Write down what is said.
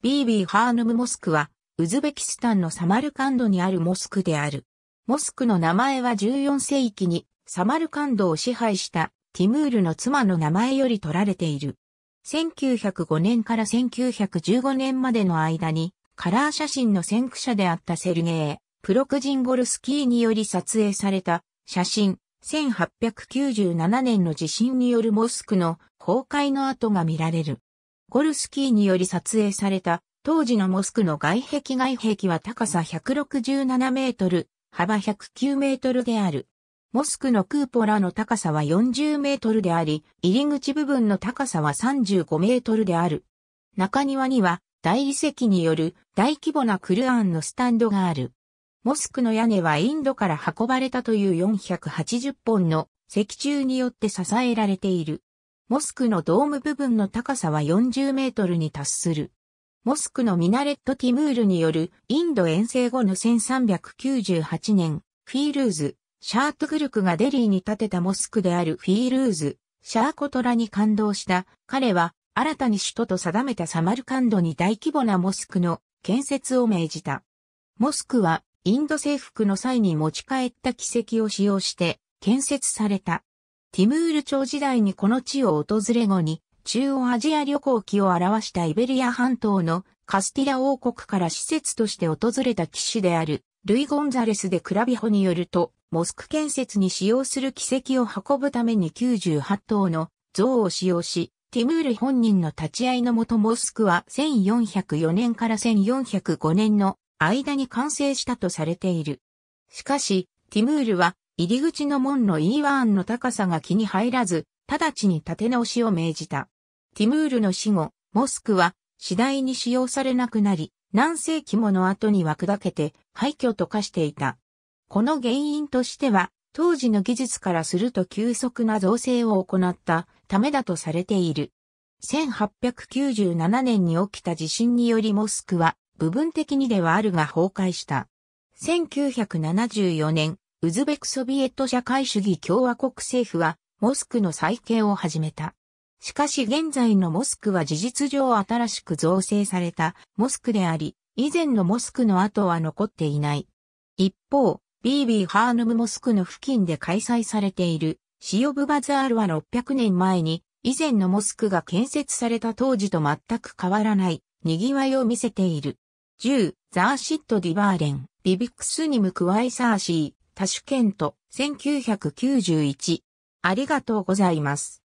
ビービーハーヌムモスクは、ウズベキスタンのサマルカンドにあるモスクである。モスクの名前は14世紀にサマルカンドを支配したティムールの妻の名前より取られている。1905年から1915年までの間にカラー写真の先駆者であったセルゲー・プロクジンゴルスキーにより撮影された写真1897年の地震によるモスクの崩壊の跡が見られる。ゴルスキーにより撮影された当時のモスクの外壁外壁は高さ167メートル、幅109メートルである。モスクのクーポラの高さは40メートルであり、入り口部分の高さは35メートルである。中庭には大理石による大規模なクルアンのスタンドがある。モスクの屋根はインドから運ばれたという480本の石柱によって支えられている。モスクのドーム部分の高さは40メートルに達する。モスクのミナレット・ティムールによるインド遠征後の1398年、フィールーズ、シャートグルクがデリーに建てたモスクであるフィールーズ、シャーコトラに感動した彼は新たに首都と定めたサマルカンドに大規模なモスクの建設を命じた。モスクはインド征服の際に持ち帰った奇跡を使用して建設された。ティムール朝時代にこの地を訪れ後に、中央アジア旅行記を表したイベリア半島のカスティラ王国から施設として訪れた騎士である、ルイ・ゴンザレスでクラビホによると、モスク建設に使用する奇跡を運ぶために98頭の像を使用し、ティムール本人の立ち会いのもとモスクは1404年から1405年の間に完成したとされている。しかし、ティムールは入り口の門のイーワーンの高さが気に入らず、直ちに立て直しを命じた。ティムールの死後、モスクは次第に使用されなくなり、何世紀もの後に枠だけて廃墟と化していた。この原因としては、当時の技術からすると急速な造成を行ったためだとされている。1897年に起きた地震によりモスクは部分的にではあるが崩壊した。1974年、ウズベクソビエト社会主義共和国政府は、モスクの再建を始めた。しかし現在のモスクは事実上新しく造成されたモスクであり、以前のモスクの跡は残っていない。一方、BB ハーヌムモスクの付近で開催されているシオブバザールは600年前に以前のモスクが建設された当時と全く変わらない賑わいを見せている。10、ザーシット・ディバーレン、ビビクスニム・クワイサーシー、多種県と1991。ありがとうございます。